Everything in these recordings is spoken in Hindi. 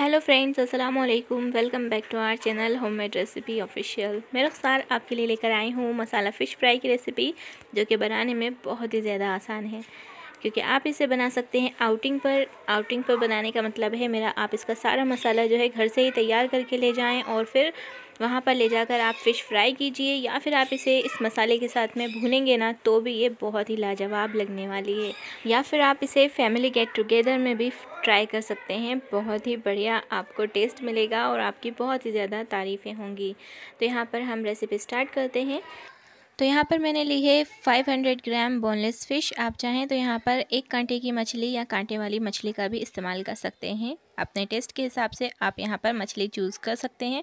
हेलो फ्रेंड्स अस्सलाम वालेकुम welcome back to our channel homemade recipe official मैं रफ्तार आपके लिए लेकर आई हूँ मसाला फ़िश फ्राई की रेसिपी जो कि बनाने में बहुत ही ज़्यादा आसान है क्योंकि आप इसे बना सकते हैं आउटिंग पर आउटिंग पर बनाने का मतलब है मेरा आप इसका सारा मसाला जो है घर से ही तैयार करके ले जाएँ और फिर वहाँ पर ले जाकर आप फ़िश फ्राई कीजिए या फिर आप इसे इस मसाले के साथ में भूनेंगे ना तो भी ये बहुत ही लाजवाब लगने वाली है या फिर आप इसे फैमिली गेट टुगेदर में भी ट्राई कर सकते हैं बहुत ही बढ़िया आपको टेस्ट मिलेगा और आपकी बहुत ही ज़्यादा तारीफ़ें होंगी तो यहाँ पर हम रेसिपी स्टार्ट करते हैं तो यहाँ पर मैंने ली है 500 ग्राम बोनलेस फ़िश आप चाहें तो यहाँ पर एक कांटे की मछली या कांटे वाली मछली का भी इस्तेमाल कर सकते हैं अपने टेस्ट के हिसाब से आप यहाँ पर मछली चूज़ कर सकते हैं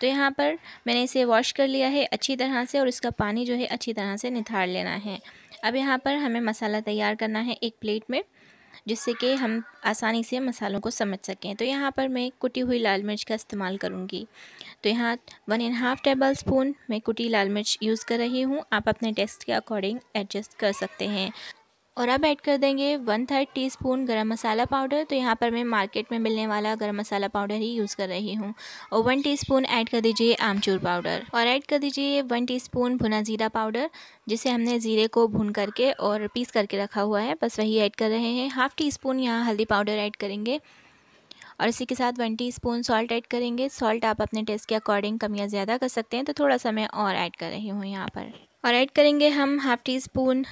तो यहाँ पर मैंने इसे वॉश कर लिया है अच्छी तरह से और इसका पानी जो है अच्छी तरह से निथार लेना है अब यहाँ पर हमें मसाला तैयार करना है एक प्लेट में जिससे कि हम आसानी से मसालों को समझ सकें तो यहाँ पर मैं कुटी हुई लाल मिर्च का इस्तेमाल करूँगी तो यहाँ one and half tablespoon मैं कुटी लाल मिर्च यूज़ कर रही हूँ आप अपने टेस्ट के अकॉर्डिंग एडजस्ट कर सकते हैं और अब ऐड कर देंगे वन थर्ड टी स्पून गर्म मसाला पाउडर तो यहाँ पर मैं मार्केट में मिलने वाला गर्म मसाला पाउडर ही यूज़ कर रही हूँ और वन टी स्पून ऐड कर दीजिए आमचूर पाउडर और ऐड कर दीजिए वन टी स्पून भुना ज़ीरा पाउडर जिसे हमने ज़ीरे को भून करके और पीस करके रखा हुआ है बस वही ऐड कर रहे हैं हाफ़ टी स्पून यहाँ हल्दी पाउडर ऐड करेंगे और इसी के साथ one teaspoon salt add करेंगे सॉल्ट आप अपने टेस्ट के अकॉर्डिंग कम या ज़्यादा कर सकते हैं तो थोड़ा सा मैं और ऐड कर रही हूँ यहाँ पर और ऐड करेंगे हम half teaspoon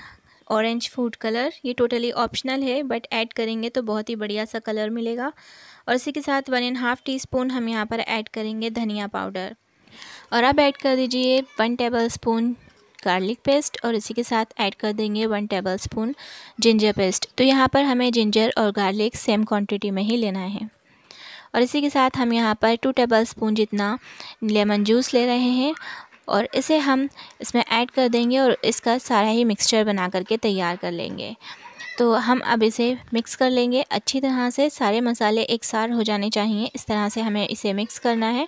orange food colour ये टोटली ऑप्शनल है बट ऐड करेंगे तो बहुत ही बढ़िया सा कलर मिलेगा और इसी के साथ one and half teaspoon हम यहाँ पर ऐड करेंगे धनिया पाउडर और अब ऐड कर दीजिए one tablespoon garlic paste और इसी के साथ ऐड कर देंगे one tablespoon ginger paste तो यहाँ पर हमें जिंजर और गार्लिक सेम क्वान्टिटी में ही लेना है और इसी के साथ हम यहाँ पर टू टेबल स्पून जितना लेमन जूस ले रहे हैं और इसे हम इसमें ऐड कर देंगे और इसका सारा ही मिक्सचर बना करके तैयार कर लेंगे तो हम अब इसे मिक्स कर लेंगे अच्छी तरह से सारे मसाले एक सार हो जाने चाहिए इस तरह से हमें इसे मिक्स करना है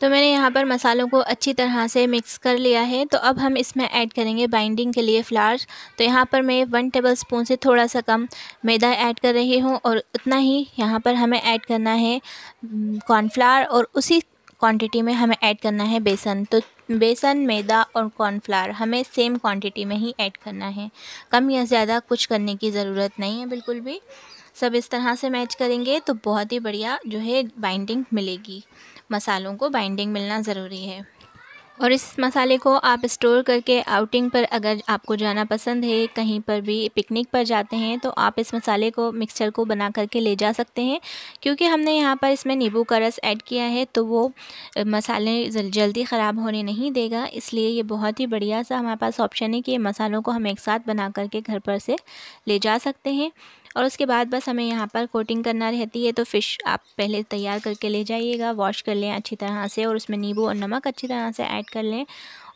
तो मैंने यहाँ पर मसालों को अच्छी तरह से मिक्स कर लिया है तो अब हम इसमें ऐड करेंगे बाइंडिंग के लिए फ्लावर्स तो यहाँ पर मैं वन टेबल स्पून से थोड़ा सा कम मैदा ऐड कर रही हूँ और उतना ही यहाँ पर हमें ऐड करना है कॉर्नफ्लावर और उसी क्वांटिटी में हमें ऐड करना है बेसन तो बेसन मैदा और कॉर्नफ्लावर हमें सेम क्वांटिटी में ही ऐड करना है कम या ज़्यादा कुछ करने की ज़रूरत नहीं है बिल्कुल भी सब इस तरह से मैच करेंगे तो बहुत ही बढ़िया जो है बाइंडिंग मिलेगी मसालों को बाइंडिंग मिलना ज़रूरी है और इस मसाले को आप स्टोर करके आउटिंग पर अगर आपको जाना पसंद है कहीं पर भी पिकनिक पर जाते हैं तो आप इस मसाले को मिक्सचर को बना करके ले जा सकते हैं क्योंकि हमने यहाँ पर इसमें नींबू का रस ऐड किया है तो वो मसाले जल्दी ख़राब होने नहीं देगा इसलिए ये बहुत ही बढ़िया सा हमारे पास ऑप्शन है कि मसालों को हम एक साथ बना करके घर पर से ले जा सकते हैं और उसके बाद बस हमें यहाँ पर कोटिंग करना रहती है तो फ़िश आप पहले तैयार करके ले जाइएगा वॉश कर लें अच्छी तरह से और उसमें नींबू और नमक अच्छी तरह से ऐड कर लें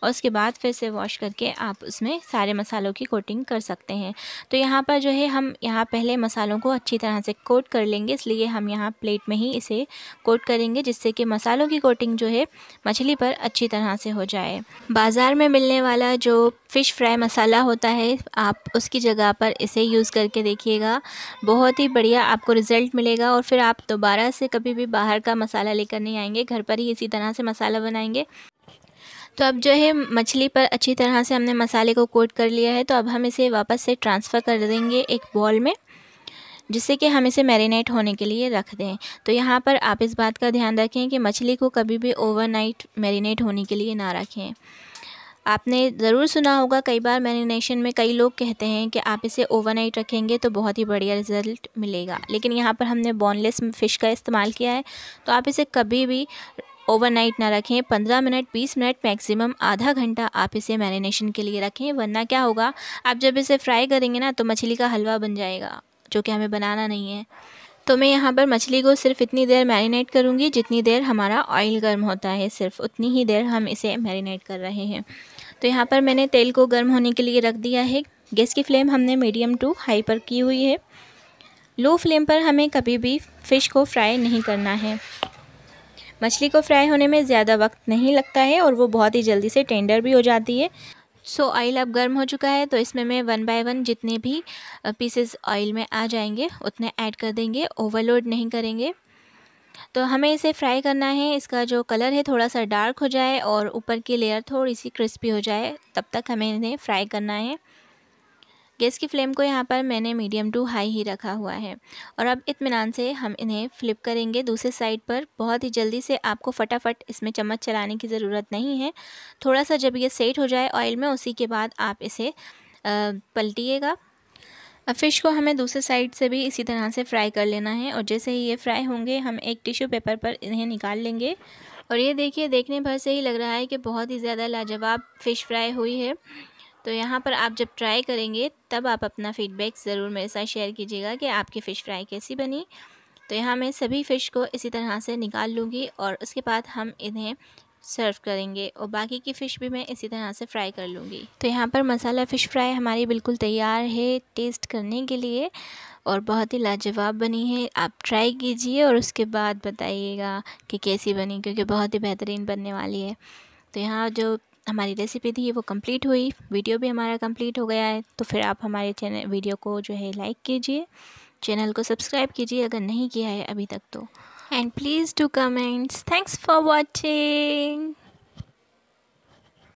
और उसके बाद फिर से वॉश करके आप उसमें सारे मसालों की कोटिंग कर सकते हैं तो यहाँ पर जो है हम यहाँ पहले मसालों को अच्छी तरह से कोट कर लेंगे इसलिए हम यहाँ प्लेट में ही इसे कोट करेंगे जिससे कि मसालों की कोटिंग जो है मछली पर अच्छी तरह से हो जाए बाज़ार में मिलने वाला जो फ़िश फ्राई मसाला होता है आप उसकी जगह पर इसे यूज़ करके देखिएगा बहुत ही बढ़िया आपको रिज़ल्ट मिलेगा और फिर आप दोबारा से कभी भी बाहर का मसाला लेकर नहीं आएंगे घर पर ही इसी तरह से मसाला बनाएंगे तो अब जो है मछली पर अच्छी तरह से हमने मसाले को कोट कर लिया है तो अब हम इसे वापस से ट्रांसफ़र कर देंगे एक बॉल में जिससे कि हम इसे मैरिनेट होने के लिए रख दें तो यहाँ पर आप इस बात का ध्यान रखें कि मछली को कभी भी ओवरनाइट मैरिनेट होने के लिए ना रखें आपने ज़रूर सुना होगा कई बार मैरिनेशन में कई लोग कहते हैं कि आप इसे ओवरनाइट रखेंगे तो बहुत ही बढ़िया रिज़ल्ट मिलेगा लेकिन यहाँ पर हमने बोनलेस फ़िश का इस्तेमाल किया है तो आप इसे कभी भी ओवरनाइट ना रखें 15 मिनट 20 मिनट मैक्सिमम आधा घंटा आप इसे मैरिनेशन के लिए रखें वरना क्या होगा आप जब इसे फ्राई करेंगे ना तो मछली का हलवा बन जाएगा जो कि हमें बनाना नहीं है तो मैं यहाँ पर मछली को सिर्फ इतनी देर मैरिनेट करूँगी जितनी देर हमारा ऑयल गर्म होता है सिर्फ उतनी ही देर हम इसे मैरिनेट कर रहे हैं तो यहाँ पर मैंने तेल को गर्म होने के लिए रख दिया है गैस की फ्लेम हमने मीडियम टू हाई पर की हुई है लो फ्लेम पर हमें कभी भी फ़िश को फ्राई नहीं करना है मछली को फ्राई होने में ज़्यादा वक्त नहीं लगता है और वो बहुत ही जल्दी से टेंडर भी हो जाती है सो so, ऑयल अब गर्म हो चुका है तो इसमें मैं वन बाय वन जितने भी पीसेस ऑयल में आ जाएंगे उतने ऐड कर देंगे ओवरलोड नहीं करेंगे तो हमें इसे फ्राई करना है इसका जो कलर है थोड़ा सा डार्क हो जाए और ऊपर की लेयर थोड़ी सी क्रिस्पी हो जाए तब तक हमें इन्हें फ्राई करना है गैस की फ्लेम को यहाँ पर मैंने मीडियम टू हाई ही रखा हुआ है और अब इतमान से हम इन्हें फ्लिप करेंगे दूसरे साइड पर बहुत ही जल्दी से आपको फटाफट इसमें चम्मच चलाने की ज़रूरत नहीं है थोड़ा सा जब ये सेट हो जाए ऑयल में उसी के बाद आप इसे पलटिएगा अब फ़िश को हमें दूसरे साइड से भी इसी तरह से फ्राई कर लेना है और जैसे ही ये फ्राई होंगे हम एक टिश्यू पेपर पर इन्हें निकाल लेंगे और ये देखिए देखने भर से ही लग रहा है कि बहुत ही ज़्यादा लाजवाब फ़िश फ्राई हुई है तो यहाँ पर आप जब ट्राई करेंगे तब आप अपना फ़ीडबैक ज़रूर मेरे साथ शेयर कीजिएगा कि आपकी फ़िश फ्राई कैसी बनी तो यहाँ मैं सभी फ़िश को इसी तरह से निकाल लूँगी और उसके बाद हम इन्हें सर्व करेंगे और बाकी की फ़िश भी मैं इसी तरह से फ्राई कर लूँगी तो यहाँ पर मसाला फ़िश फ्राई हमारी बिल्कुल तैयार है टेस्ट करने के लिए और बहुत ही लाजवाब बनी है आप ट्राई कीजिए और उसके बाद बताइएगा कि कैसी बनी क्योंकि बहुत ही बेहतरीन बनने वाली है तो यहाँ जो हमारी रेसिपी थी वो कंप्लीट हुई वीडियो भी हमारा कंप्लीट हो गया है तो फिर आप हमारे चैनल वीडियो को जो है लाइक कीजिए चैनल को सब्सक्राइब कीजिए अगर नहीं किया है अभी तक तो and please do comments thanks for watching